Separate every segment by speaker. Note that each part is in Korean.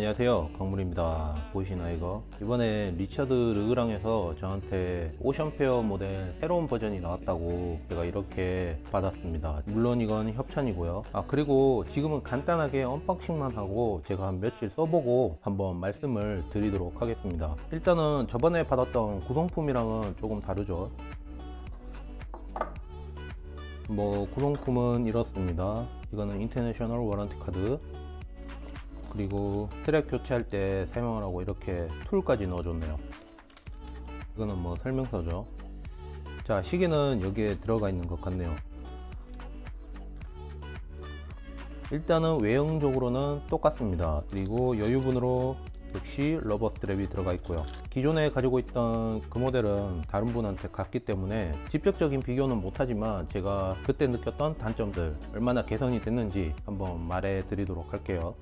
Speaker 1: 안녕하세요 강물입니다 보이시나요 이거 이번에 리차드 르그랑에서 저한테 오션페어 모델 새로운 버전이 나왔다고 제가 이렇게 받았습니다 물론 이건 협찬이고요 아 그리고 지금은 간단하게 언박싱만 하고 제가 한 며칠 써보고 한번 말씀을 드리도록 하겠습니다 일단은 저번에 받았던 구성품이랑은 조금 다르죠 뭐 구성품은 이렇습니다 이거는 인터내셔널 워런티 카드 그리고 트랙 교체할 때 사용을 하고 이렇게 툴까지 넣어줬네요 이거는 뭐 설명서죠 자 시계는 여기에 들어가 있는 것 같네요 일단은 외형적으로는 똑같습니다 그리고 여유분으로 역시 러버 스트랩이 들어가 있고요 기존에 가지고 있던 그 모델은 다른 분한테 갔기 때문에 직접적인 비교는 못하지만 제가 그때 느꼈던 단점들 얼마나 개선이 됐는지 한번 말해 드리도록 할게요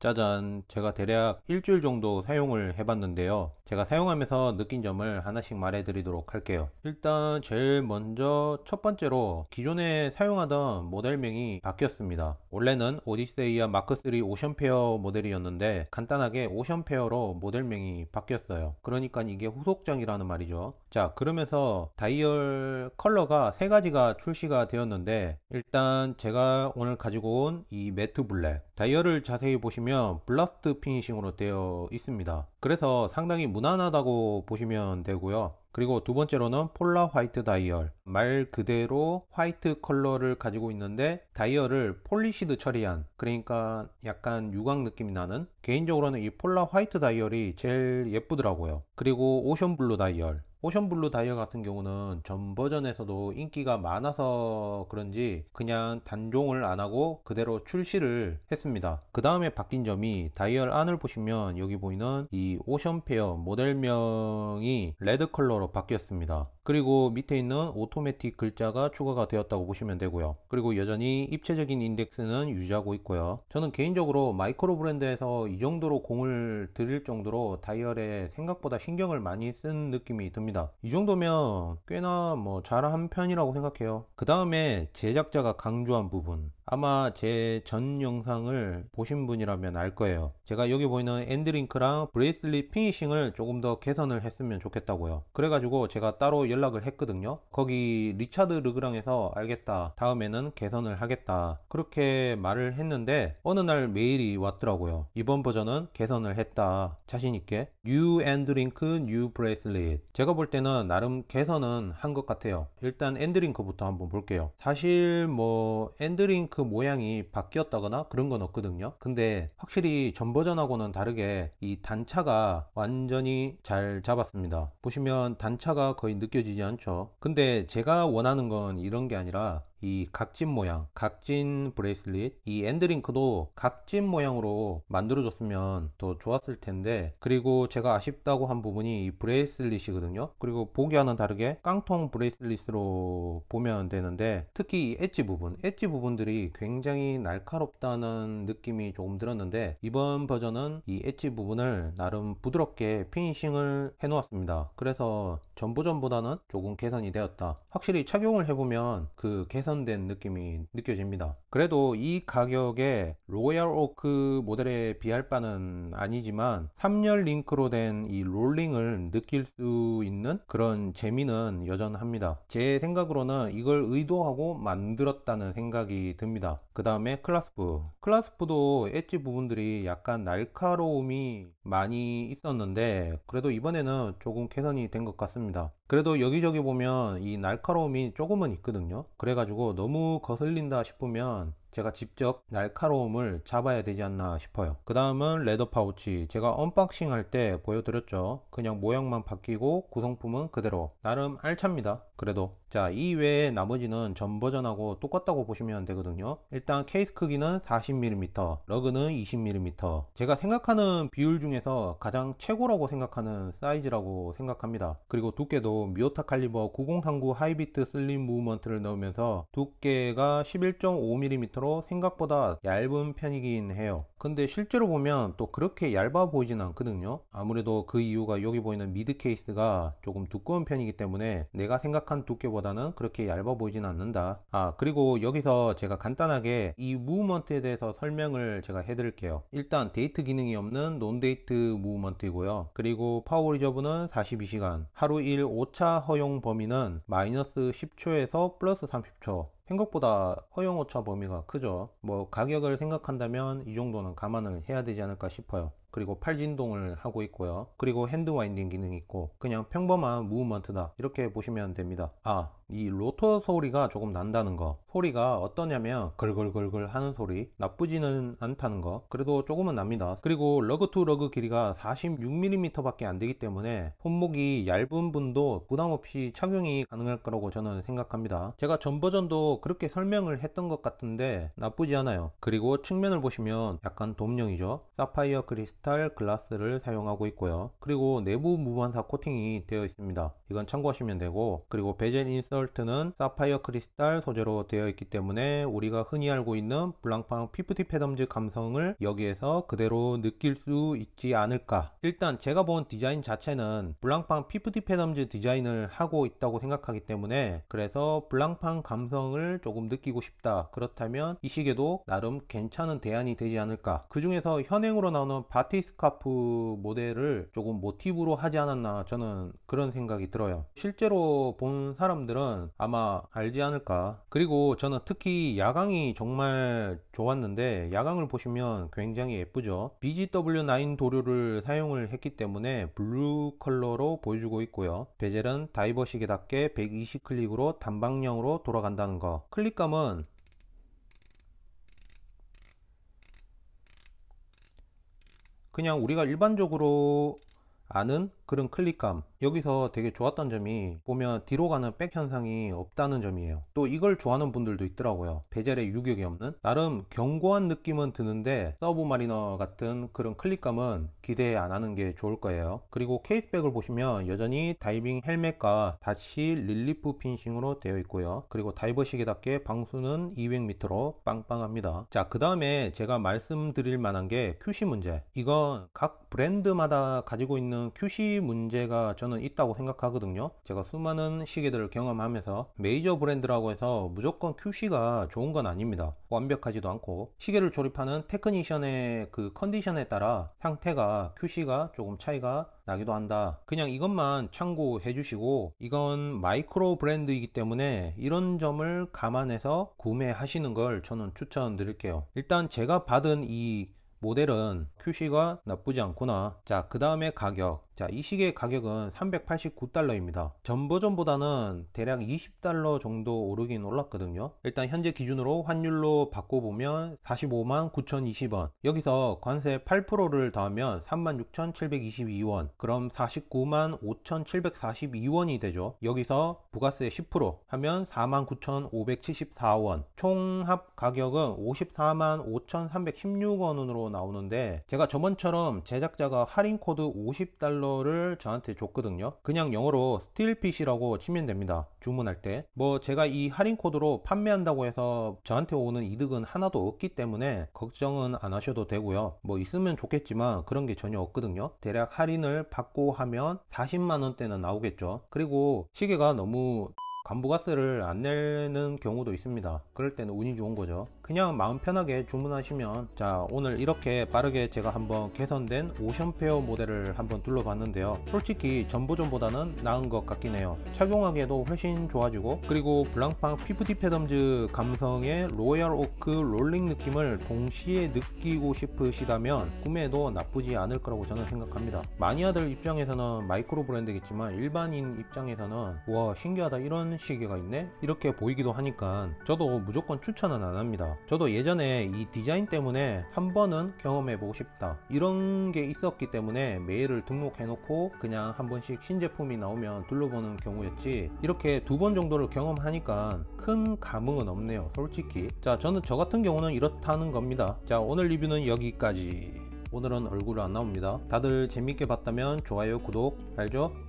Speaker 1: 짜잔 제가 대략 일주일 정도 사용을 해봤는데요 제가 사용하면서 느낀 점을 하나씩 말해 드리도록 할게요 일단 제일 먼저 첫 번째로 기존에 사용하던 모델명이 바뀌었습니다 원래는 오디세이아 마크3 오션페어 모델이었는데 간단하게 오션페어로 모델명이 바뀌었어요 그러니까 이게 후속장이라는 말이죠 자 그러면서 다이얼 컬러가 세 가지가 출시가 되었는데 일단 제가 오늘 가지고 온 이 매트 블랙 다이얼을 자세히 보시면 블라스트 피니싱으로 되어 있습니다 그래서 상당히 무난하다고 보시면 되고요 그리고 두 번째로는 폴라 화이트 다이얼 말 그대로 화이트 컬러를 가지고 있는데 다이얼을 폴리시드 처리한 그러니까 약간 유광 느낌이 나는 개인적으로는 이 폴라 화이트 다이얼이 제일 예쁘더라고요 그리고 오션 블루 다이얼 오션블루 다이얼 같은 경우는 전 버전에서도 인기가 많아서 그런지 그냥 단종을 안하고 그대로 출시를 했습니다 그 다음에 바뀐 점이 다이얼 안을 보시면 여기 보이는 이 오션페어 모델명이 레드 컬러로 바뀌었습니다 그리고 밑에 있는 오토매틱 글자가 추가가 되었다고 보시면 되고요 그리고 여전히 입체적인 인덱스는 유지하고 있고요 저는 개인적으로 마이크로 브랜드에서 이 정도로 공을 들일 정도로 다이얼에 생각보다 신경을 많이 쓴 느낌이 듭니다 이 정도면 꽤나 뭐 잘한 편이라고 생각해요 그 다음에 제작자가 강조한 부분 아마 제 전 영상을 보신 분이라면 알 거예요 제가 여기 보이는 엔드링크랑 브레이슬릿 피니싱을 조금 더 개선을 했으면 좋겠다고요 그래가지고 제가 따로 연락을 했거든요 거기 리차드 르그랑에서 알겠다 다음에는 개선을 하겠다 그렇게 말을 했는데 어느 날 메일이 왔더라고요 이번 버전은 개선을 했다 자신있게 뉴 엔드링크 뉴 브레이슬릿 제가 볼 때는 나름 개선은 한 것 같아요 일단 엔드링크부터 한번 볼게요 사실 뭐 엔드링크 그 모양이 바뀌었다거나 그런 건 없거든요 근데 확실히 전 버전하고는 다르게 이 단차가 완전히 잘 잡았습니다 보시면 단차가 거의 느껴지지 않죠 근데 제가 원하는 건 이런 게 아니라 이 각진 모양, 각진 브레이슬릿, 이 엔드링크도 각진 모양으로 만들어줬으면 더 좋았을 텐데 그리고 제가 아쉽다고 한 부분이 이 브레이슬릿이거든요. 그리고 보기와는 다르게 깡통 브레이슬릿으로 보면 되는데 특히 이 엣지 부분, 엣지 부분들이 굉장히 날카롭다는 느낌이 조금 들었는데 이번 버전은 이 엣지 부분을 나름 부드럽게 피니싱을 해놓았습니다. 그래서 전보전보다는 조금 개선이 되었다. 확실히 착용을 해보면 그 개선 개선된 느낌이 느껴집니다. 그래도 이 가격에 로얄 오크 모델에 비할 바는 아니지만 3열 링크로 된 이 롤링을 느낄 수 있는 그런 재미는 여전합니다. 제 생각으로는 이걸 의도하고 만들었다는 생각이 듭니다. 그 다음에 클라스프. 클라스프도 엣지 부분들이 약간 날카로움이 많이 있었는데 그래도 이번에는 조금 개선이 된 것 같습니다. 그래도 여기저기 보면 이 날카로움이 조금은 있거든요. 그래가지고 가지고 너무 거슬린다 싶으면 제가 직접 날카로움을 잡아야 되지 않나 싶어요 그 다음은 레더 파우치 제가 언박싱 할 때 보여드렸죠 그냥 모양만 바뀌고 구성품은 그대로 나름 알찹니다 그래도 자 이외에 나머지는 전 버전하고 똑같다고 보시면 되거든요 일단 케이스 크기는 40mm 러그는 20mm 제가 생각하는 비율 중에서 가장 최고라고 생각하는 사이즈라고 생각합니다 그리고 두께도 미오타 칼리버 9039 하이비트 슬림 무브먼트를 넣으면서 두께가 11.5mm 밑으로 생각보다 얇은 편이긴 해요 근데 실제로 보면 또 그렇게 얇아 보이진 않거든요 아무래도 그 이유가 여기 보이는 미드 케이스가 조금 두꺼운 편이기 때문에 내가 생각한 두께보다는 그렇게 얇아 보이진 않는다 아 그리고 여기서 제가 간단하게 이 무브먼트에 대해서 설명을 제가 해드릴게요 일단 데이트 기능이 없는 논데이트 무브먼트이고요 그리고 파워 리저브는 42시간 하루 일 5차 허용 범위는 마이너스 10초에서 플러스 30초 생각보다 허용 오차 범위가 크죠. 뭐 가격을 생각한다면 이 정도는 감안을 해야 되지 않을까 싶어요. 그리고 팔 진동을 하고 있고요 그리고 핸드 와인딩 기능이 있고 그냥 평범한 무브먼트다 이렇게 보시면 됩니다 아 이 로터 소리가 조금 난다는 거 소리가 어떠냐면 걸걸걸걸 하는 소리 나쁘지는 않다는 거 그래도 조금은 납니다 그리고 러그 투 러그 길이가 46mm 밖에 안 되기 때문에 손목이 얇은 분도 부담없이 착용이 가능할 거라고 저는 생각합니다 제가 전 버전도 그렇게 설명을 했던 것 같은데 나쁘지 않아요 그리고 측면을 보시면 약간 돔형이죠 사파이어 크리스탈 크리스 글라스를 사용하고 있고요. 그리고 내부 무반사 코팅이 되어 있습니다. 이건 참고하시면 되고 그리고 베젤 인설트는 사파이어 크리스탈 소재로 되어 있기 때문에 우리가 흔히 알고 있는 블랑팡 피프티 패덤즈 감성을 여기에서 그대로 느낄 수 있지 않을까 일단 제가 본 디자인 자체는 블랑팡 피프티 패덤즈 디자인을 하고 있다고 생각하기 때문에 그래서 블랑팡 감성을 조금 느끼고 싶다 그렇다면 이 시계도 나름 괜찮은 대안이 되지 않을까 그 중에서 현행으로 나오는 바 바티스카프 모델을 조금 모티브로 하지 않았나 저는 그런 생각이 들어요 실제로 본 사람들은 아마 알지 않을까 그리고 저는 특히 야광이 정말 좋았는데 야광을 보시면 굉장히 예쁘죠 BGW9 도료를 사용을 했기 때문에 블루 컬러로 보여주고 있고요 베젤은 다이버시계답게 120클릭으로 단방형으로 돌아간다는 거 클릭감은 그냥 우리가 일반적으로 아는 그런 클릭감 여기서 되게 좋았던 점이 보면 뒤로 가는 백 현상이 없다는 점이에요 또 이걸 좋아하는 분들도 있더라고요 베젤의 유격이 없는 나름 견고한 느낌은 드는데 서브마리너 같은 그런 클릭감은 기대 안 하는 게 좋을 거예요 그리고 케이스백을 보시면 여전히 다이빙 헬멧과 다시 릴리프 핀싱으로 되어 있고요 그리고 다이버식에답게 방수는 200m로 빵빵합니다 자 그 다음에 제가 말씀드릴 만한 게 QC 문제 이건 각 브랜드마다 가지고 있는 QC 문제가 저는 있다고 생각하거든요 제가 수많은 시계들을 경험하면서 메이저 브랜드라고 해서 무조건 QC가 좋은 건 아닙니다 완벽하지도 않고 시계를 조립하는 테크니션의 그 컨디션에 따라 상태가 QC가 조금 차이가 나기도 한다 그냥 이것만 참고해 주시고 이건 마이크로 브랜드이기 때문에 이런 점을 감안해서 구매하시는 걸 저는 추천드릴게요 일단 제가 받은 이 모델은 QC가 나쁘지 않구나 자 그 다음에 가격 자이 시계의 가격은 389달러입니다 전 버전보다는 대략 20달러 정도 오르긴 올랐거든요 일단 현재 기준으로 환율로 바꿔보면 45만 9,020원 여기서 관세 8%를 더하면 36,722원 그럼 49만 5,742원이 되죠 여기서 부가세 10% 하면 49,574원 총합 가격은 54만 5,316원으로 나오는데 제가 저번처럼 제작자가 할인 코드 50달러를 저한테 줬거든요 그냥 영어로 스틸핏이라고 치면 됩니다 주문할 때 뭐 제가 이 할인 코드로 판매한다고 해서 저한테 오는 이득은 하나도 없기 때문에 걱정은 안 하셔도 되고요 뭐 있으면 좋겠지만 그런 게 전혀 없거든요 대략 할인을 받고 하면 40만원대는 나오겠죠 그리고 시계가 너무 간부가스를 안 내는 경우도 있습니다 그럴 때는 운이 좋은 거죠 그냥 마음 편하게 주문하시면 자 오늘 이렇게 빠르게 제가 한번 개선된 오션페어 모델을 한번 둘러봤는데요 솔직히 전보전보다는 나은 것 같긴 해요 착용하기에도 훨씬 좋아지고 그리고 블랑팡 피프티 패덤즈 감성의 로얄 오크 롤링 느낌을 동시에 느끼고 싶으시다면 구매도 해 나쁘지 않을 거라고 저는 생각합니다 마니아들 입장에서는 마이크로 브랜드겠지만 일반인 입장에서는 와 신기하다 이런 시계가 있네 이렇게 보이기도 하니까 저도 무조건 추천은 안합니다 저도 예전에 이 디자인 때문에 한 번은 경험해보고 싶다 이런 게 있었기 때문에 메일을 등록해놓고 그냥 한 번씩 신제품이 나오면 둘러보는 경우였지 이렇게 두 번 정도를 경험하니까 큰 감흥은 없네요 솔직히 자 저는 저 같은 경우는 이렇다는 겁니다 자 오늘 리뷰는 여기까지 오늘은 얼굴 안 나옵니다 다들 재밌게 봤다면 좋아요 구독 알죠?